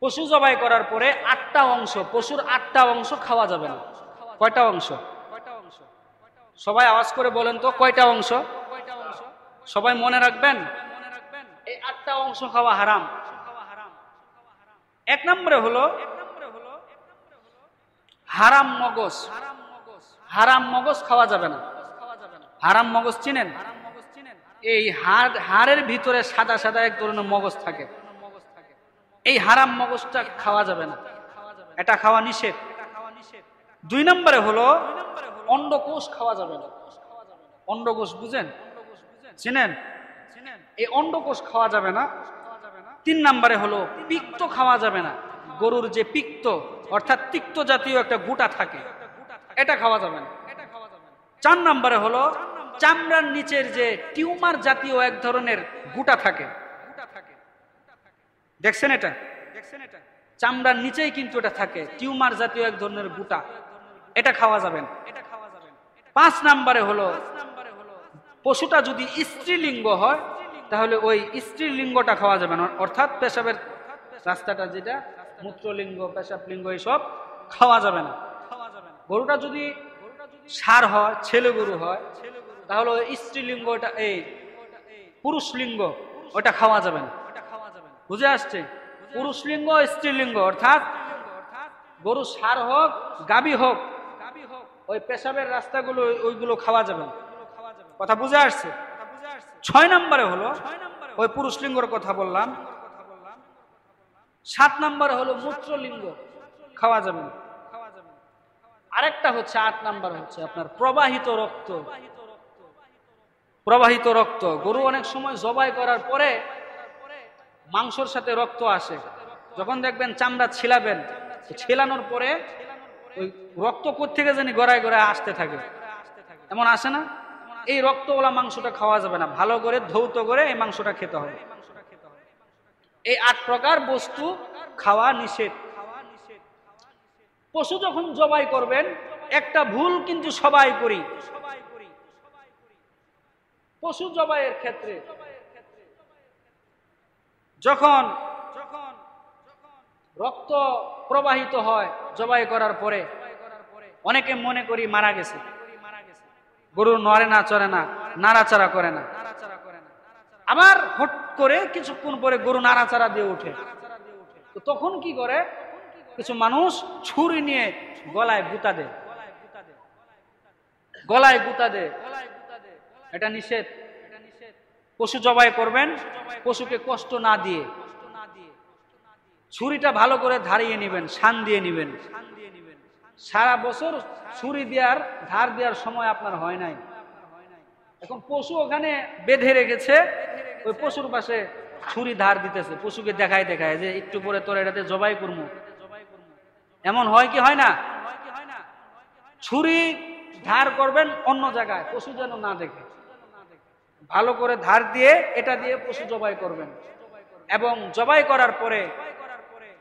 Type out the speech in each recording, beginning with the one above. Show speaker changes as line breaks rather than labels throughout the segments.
পশু জবাই করার পরে আটটা অংশ পশুর আটটা অংশ খাওয়া যাবে না কয়টা অংশ সবাই আওয়াজ করে বলেন তো কয়টা অংশ সবাই মনে রাখবেন এই আটটা অংশ খাওয়া হারাম এক নম্বরে হলো হারাম মগজ হারাম মগজ খাওয়া যাবে না হারাম মগজ চিনেন এই হাড় হাড়ের ভিতরে সাদা সাদা এক ধরনের মগজ থাকে এই হারাম মগজটা খাওয়া যাবে না এটা খাওয়া নিষেধ দুই নম্বরে হলো অন্ডকোষ খাওয়া যাবে না অন্ডকোষ বুঝেন চিনেন এই অন্ডকোষ খাওয়া যাবে না তিন নম্বরে হলো পিক্ত খাওয়া যাবে না গরুর যে পিক্ত অর্থাৎ তিক্ত জাতীয় একটা গুটা থাকে এটা খাওয়া যাবে না চার নম্বরে হলো চামড়ার নিচের যে টিউমার জাতীয় এক ধরনের গুটা থাকে দেখছেন এটা দেখছেন এটা চামড়ার নিচেই কিন্তু এটা থাকে টিউমার জাতীয় এক ধরনের বুটা এটা খাওয়া যাবেন এটা খাওয়া যাবেন পাঁচ নাম্বারে হলো পশুটা যদি স্ত্রীলিঙ্গ হয় তাহলে ওই স্ত্রীলিঙ্গটা খাওয়া যাবে না অর্থাৎ পেশাবের রাস্তাটা যেটা মূত্রলিঙ্গ লিঙ্গ এইসব খাওয়া যাবে না গরুটা যদি সার হয় ছেলে গরু হয় তাহলে ওই স্ত্রীলিঙ্গটা এই পুরুষ লিঙ্গ ওটা খাওয়া যাবে না বুঝে আসছে পুরুষ লিঙ্গ স্ত্রীলিঙ্গ অর্থাৎ গরু সার হোক গাবি হোক ওই পেশাবের রাস্তাগুলো ওইগুলো খাওয়া যাবে কথা বুঝে আসছে ছয় নম্বরে হলো ওই পুরুষ লিঙ্গর কথা বললাম সাত নম্বরে হলো মূত্রলিঙ্গ খাওয়া যাবে আরেকটা হচ্ছে আট নাম্বার হচ্ছে আপনার প্রবাহিত রক্ত প্রবাহিত রক্ত গরু অনেক সময় জবাই করার পরে মাংসর সাথে রক্ত আসে যখন দেখবেন চামড়া ছিলাবেন ছিলানোর পরে ওই রক্ত থেকে জানি গড়ায় গড়ায় আসতে থাকে এমন আসে না এই রক্তওয়ালা মাংসটা খাওয়া যাবে না ভালো করে ধৌত করে এই মাংসটা খেতে হবে এই আট প্রকার বস্তু খাওয়া নিষেধ পশু যখন জবাই করবেন একটা ভুল কিন্তু সবাই করি পশু জবাইয়ের ক্ষেত্রে যখন যখন রক্ত প্রবাহিত হয় জবাই করার পরে অনেকে মনে করি মারা গেছে গরু নড়ে না চড়ে না নাড়াচাড়া করে না আবার হট করে কিছুক্ষণ পরে গরু নাড়াচাড়া দিয়ে উঠে তো তখন কি করে কিছু মানুষ ছুরি নিয়ে গলায় গুতা দেয় গলায় গুতা দেয় এটা নিষেধ পশু জবাই করবেন পশুকে কষ্ট না দিয়ে ছুরিটা ভালো করে ধারিয়ে নেবেন শান দিয়ে নেবেন সারা বছর ছুরি দেওয়ার ধার দেওয়ার সময় আপনার হয় নাই এখন পশু ওখানে বেঁধে রেখেছে ওই পশুর পাশে ছুরি ধার দিতেছে পশুকে দেখায় দেখায় যে একটু পরে তোর এটাতে জবাই করবো এমন হয় কি হয় না ছুরি ধার করবেন অন্য জায়গায় পশু যেন না দেখে ভালো করে ধার দিয়ে এটা দিয়ে পশু জবাই করবেন এবং জবাই করার পরে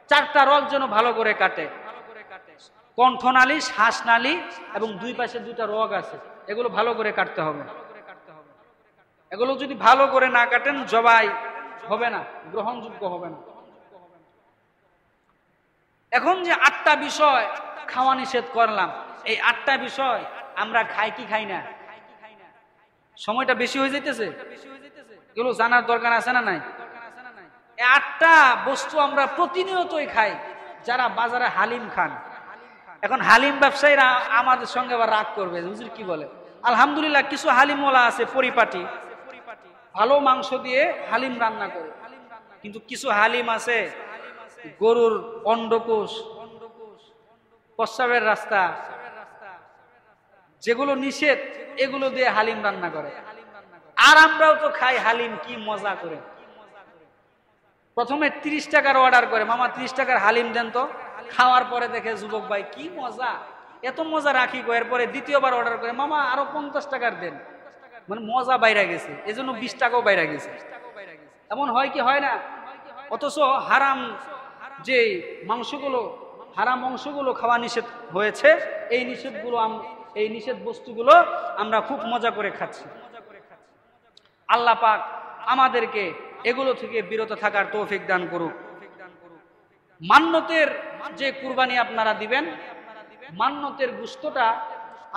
চারটা রগ যেন ভালো করে কাটে কণ্ঠনালী শ্বাসনালী এবং দুই পাশে দুইটা রগ আছে এগুলো ভালো করে কাটতে হবে এগুলো যদি ভালো করে না কাটেন জবাই হবে না গ্রহণযোগ্য হবে না এখন যে আটটা বিষয় খাওয়া নিষেধ করলাম এই আটটা বিষয় আমরা খাই কি খাই না সময়টা বেশি হয়ে যেতেছে এগুলো জানার দরকার আছে না নাই আটটা বস্তু আমরা প্রতিনিয়তই খাই যারা বাজারে হালিম খান এখন হালিম ব্যবসায়ীরা আমাদের সঙ্গে আবার রাগ করবে হুজুর কি বলে আলহামদুলিল্লাহ কিছু হালিমওয়ালা আছে পরিপাটি ভালো মাংস দিয়ে হালিম রান্না করে কিন্তু কিছু হালিম আছে গরুর অন্ডকোষ প্রস্রাবের রাস্তা যেগুলো নিষেধ এগুলো দিয়ে হালিম রান্না করে আর আমরাও তো খাই হালিম কি মজা করে প্রথমে ত্রিশ টাকার অর্ডার করে মামা ত্রিশ টাকার হালিম দেন তো খাওয়ার পরে দেখে যুবক ভাই কি মজা এত মজা রাখি গো এরপরে দ্বিতীয়বার অর্ডার করে মামা আরো পঞ্চাশ টাকার দেন মানে মজা বাইরা গেছে এজন্য বিশ টাকাও বাইরা গেছে এমন হয় কি হয় না অথচ হারাম যে মাংসগুলো হারাম অংশগুলো খাওয়া নিষেধ হয়েছে এই নিষেধগুলো এই নিষেধ বস্তুগুলো আমরা খুব মজা করে খাচ্ছি আল্লাহ পাক আমাদেরকে এগুলো থেকে বিরত থাকার তৌফিক দান করুক মান্যতের যে কুরবানি আপনারা দিবেন মান্যতের গুস্তটা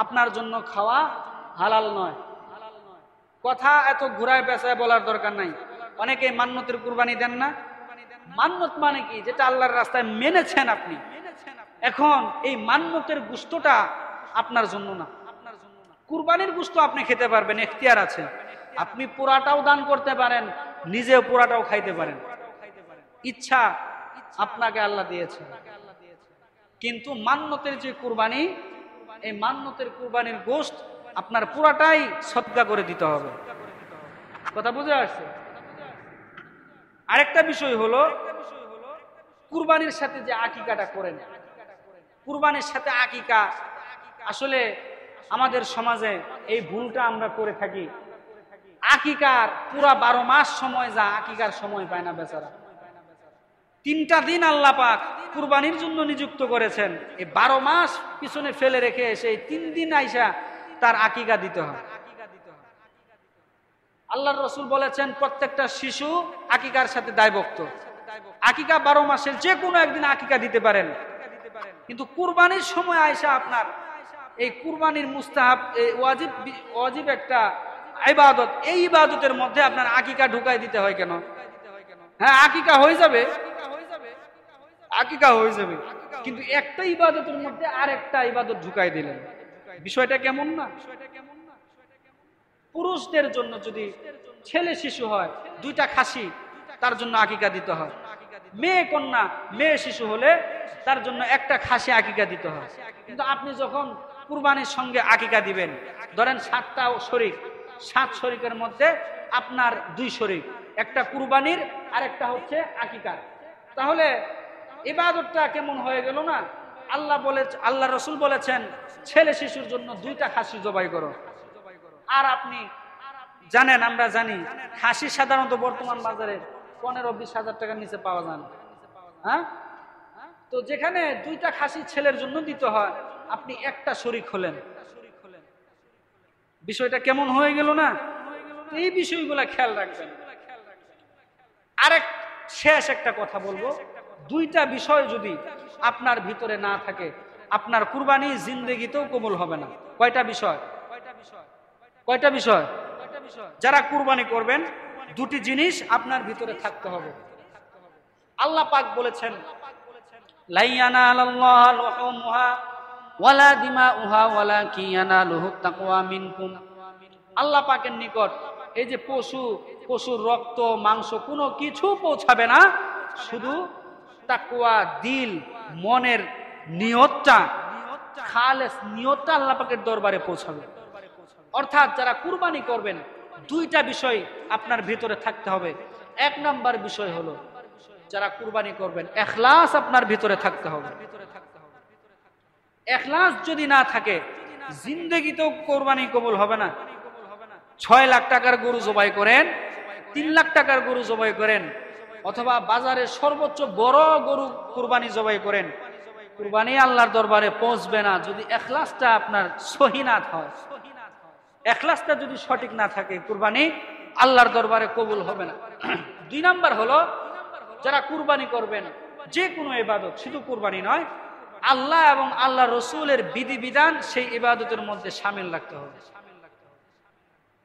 আপনার জন্য খাওয়া হালাল নয় কথা এত ঘুরায় পেঁচায় বলার দরকার নাই অনেকে মান্যতের কুরবানি দেন না মান্যত মানে কি যেটা আল্লাহর রাস্তায় মেনেছেন আপনি এখন এই মান্যতের গুস্তটা আপনার জন্য না কুরবানির গুস্ত আপনি খেতে পারবেন এখতিয়ার আছে আপনি পোড়াটাও দান করতে পারেন নিজে পোড়াটাও খাইতে পারেন ইচ্ছা আপনাকে আল্লাহ দিয়েছে কিন্তু মান্যতের যে কুরবানি এই মান্যতের কুরবানির গোস্ত আপনার পুরাটাই সদ্গা করে দিতে হবে কথা বুঝে আসছে আরেকটা বিষয় হলো কুরবানির সাথে যে আকিকাটা করেন কুরবানির সাথে আকিকা আসলে আমাদের সমাজে এই ভুলটা আমরা করে থাকি আকিকার পুরা বারো মাস সময় যা আকিকার সময় পায় না বেচারা তিনটা দিন আল্লাহ পাক কুরবানির জন্য নিযুক্ত করেছেন এই বারো মাস পিছনে ফেলে রেখে সেই তিন দিন আইসা তার আকিকা দিতে হয় আল্লাহর রসুল বলেছেন প্রত্যেকটা শিশু আকিকার সাথে দায়ভক্ত আকিকা বারো মাসের যে কোনো একদিন আকিকা দিতে পারেন কিন্তু কুরবানির সময় আইসা আপনার এই কুরবানির মুস্তাহাব ওয়াজিব ওয়াজিব একটা ইবাদত এই ইবাদতের মধ্যে আপনার আকিকা ঢুকাই দিতে হয় কেন হ্যাঁ আকিকা হয়ে যাবে আকিকা হয়ে যাবে কিন্তু একটা ইবাদতের মধ্যে আর একটা ইবাদত ঢুকাই দিলেন বিষয়টা কেমন না পুরুষদের জন্য যদি ছেলে শিশু হয় দুইটা খাসি তার জন্য আকিকা দিতে হয় মেয়ে কন্যা মেয়ে শিশু হলে তার জন্য একটা খাসি আকিকা দিতে হয় কিন্তু আপনি যখন কুরবানির সঙ্গে আকিকা দিবেন ধরেন সাতটা শরিক সাত শরিকের মধ্যে আপনার দুই শরিক একটা কুরবানির আর একটা হচ্ছে আকিকার তাহলে ইবাদতটা কেমন হয়ে গেল না আল্লাহ বলে আল্লাহ রসুল বলেছেন ছেলে শিশুর জন্য দুইটা খাসি জবাই করো আর আপনি জানেন আমরা জানি খাসি সাধারণত বর্তমান বাজারে পনেরো বিশ হাজার টাকার নিচে পাওয়া যায় হ্যাঁ তো যেখানে দুইটা খাসি ছেলের জন্য দিতে হয় আপনি একটা শরিক হলেন বিষয়টা কেমন হয়ে গেল না এই বিষয়গুলো খেয়াল রাখবেন আরেক শেষ একটা কথা বলবো দুইটা বিষয় যদি আপনার ভিতরে না থাকে আপনার কুরবানি জিন্দেগিতেও কোমল হবে না কয়টা বিষয় কয়টা বিষয় যারা কুরবানি করবেন দুটি জিনিস আপনার ভিতরে থাকতে হবে আল্লাহ পাক বলেছেন লাইয়ানা আল্লাহ ওয়ালা দিমা উহা ওয়ালা কিয়ানা লুহু তাকুয়া মিনকুম আল্লাহ পাকের নিকট এই যে পশু পশুর রক্ত মাংস কোনো কিছু পৌঁছাবে না শুধু তাকুয়া দিল মনের নিয়তটা খালেস নিয়তটা আল্লাহ পাকের দরবারে পৌঁছাবে অর্থাৎ যারা কুরবানি করবেন দুইটা বিষয় আপনার ভিতরে থাকতে হবে এক নাম্বার বিষয় হলো যারা কুরবানি করবেন এখলাস আপনার ভিতরে থাকতে হবে ভিতরে এখলাস যদি না থাকে তো কোরবানি কবুল হবে না ছয় লাখ টাকার গরু জবাই করেন তিন লাখ টাকার গরু জবাই করেন অথবা বাজারে সর্বোচ্চ বড় গরু কোরবানি জবাই করেন কোরবানি আল্লাহর দরবারে পৌঁছবে না যদি এখলাসটা আপনার সহিনাথ হয় এখলাসটা যদি সঠিক না থাকে কোরবানি আল্লাহর দরবারে কবুল হবে না দুই নাম্বার হলো যারা কুরবানি করবেন যে কোনো এবাদত শুধু কুরবানি নয় আল্লাহ এবং আল্লাহ রসুলের বিধিবিধান সেই ইবাদতের মধ্যে সামিল রাখতে হবে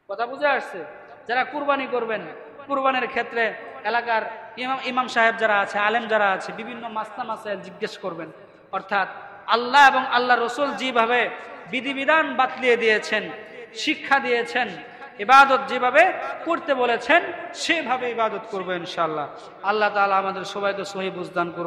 কথা বুঝে আসছে যারা কুরবানি করবেন কুরবানের ক্ষেত্রে এলাকার ইমাম ইমাম সাহেব যারা আছে আলেম যারা আছে বিভিন্ন মাস্তা মাসায় জিজ্ঞেস করবেন অর্থাৎ আল্লাহ এবং আল্লাহ রসুল যেভাবে বিধিবিধান বাতলিয়ে দিয়েছেন শিক্ষা দিয়েছেন ইবাদত যেভাবে করতে বলেছেন সেভাবে ইবাদত করবো ইনশাল্লাহ আল্লাহ তালা আমাদের সবাইকে সহি বুঝদান করবো